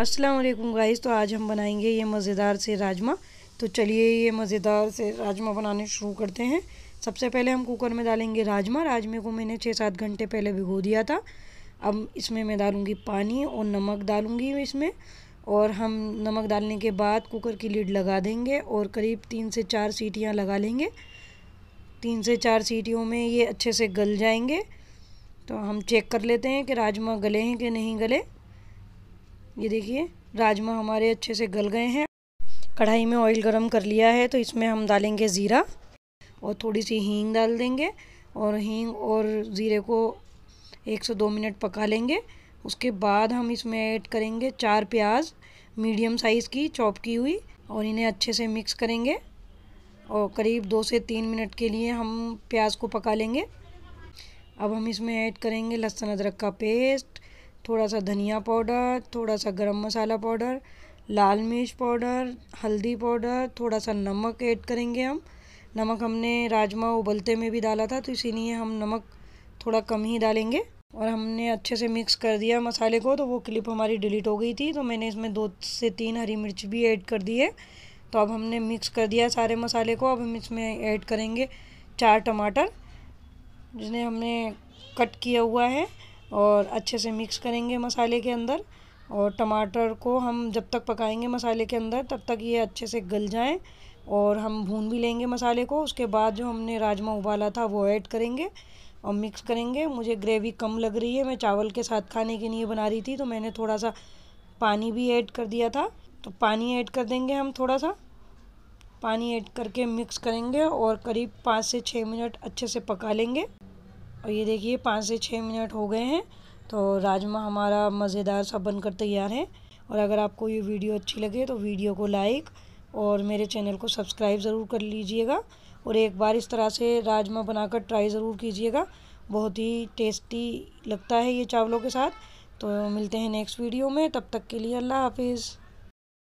अस्सलाम वालेकुम गाइस तो आज हम बनाएंगे ये मज़ेदार से राजमा तो चलिए ये मज़ेदार से राजमा बनाने शुरू करते हैं सबसे पहले हम कुकर में डालेंगे राजमा राजमे को मैंने छः सात घंटे पहले भिगो दिया था अब इसमें मैं डालूँगी पानी और नमक डालूँगी इसमें और हम नमक डालने के बाद कुकर की लीड लगा देंगे और करीब तीन से चार सीटियाँ लगा लेंगे तीन से चार सीटियों में ये अच्छे से गल जाएंगे तो हम चेक कर लेते हैं कि राजमा गले हैं कि नहीं गले ये देखिए राजमा हमारे अच्छे से गल गए हैं कढ़ाई में ऑयल गरम कर लिया है तो इसमें हम डालेंगे ज़ीरा और थोड़ी सी हींग डाल देंगे और हींग और ज़ीरे को एक से दो मिनट पका लेंगे उसके बाद हम इसमें ऐड करेंगे चार प्याज मीडियम साइज़ की चॉप की हुई और इन्हें अच्छे से मिक्स करेंगे और करीब दो से तीन मिनट के लिए हम प्याज को पका लेंगे अब हम इसमें ऐड करेंगे लहसुन अदरक का पेस्ट थोड़ा सा धनिया पाउडर थोड़ा सा गरम मसाला पाउडर लाल मिर्च पाउडर हल्दी पाउडर थोड़ा सा नमक ऐड करेंगे हम नमक हमने राजमा उबलते में भी डाला था तो इसीलिए हम नमक थोड़ा कम ही डालेंगे और हमने अच्छे से मिक्स कर दिया मसाले को तो वो क्लिप हमारी डिलीट हो गई थी तो मैंने इसमें दो से तीन हरी मिर्च भी ऐड कर दी है तो अब हमने मिक्स कर दिया सारे मसाले को अब हम इसमें ऐड करेंगे चार टमाटर जिन्हें हमने कट किया हुआ है और अच्छे से मिक्स करेंगे मसाले के अंदर और टमाटर को हम जब तक पकाएंगे मसाले के अंदर तब तक ये अच्छे से गल जाएं और हम भून भी लेंगे मसाले को उसके बाद जो हमने राजमा उबाला था वो ऐड करेंगे और मिक्स करेंगे मुझे ग्रेवी कम लग रही है मैं चावल के साथ खाने के लिए बना रही थी तो मैंने थोड़ा सा पानी भी ऐड कर दिया था तो पानी ऐड कर देंगे हम थोड़ा सा पानी ऐड करके मिक्स करेंगे और करीब पाँच से छः मिनट अच्छे से पका लेंगे और ये देखिए पाँच से छः मिनट हो गए हैं तो राजमा हमारा मज़ेदार सा बनकर तैयार है और अगर आपको ये वीडियो अच्छी लगे तो वीडियो को लाइक और मेरे चैनल को सब्सक्राइब ज़रूर कर लीजिएगा और एक बार इस तरह से राजमा बनाकर ट्राई ज़रूर कीजिएगा बहुत ही टेस्टी लगता है ये चावलों के साथ तो मिलते हैं नेक्स्ट वीडियो में तब तक के लिए अल्लाह हाफिज़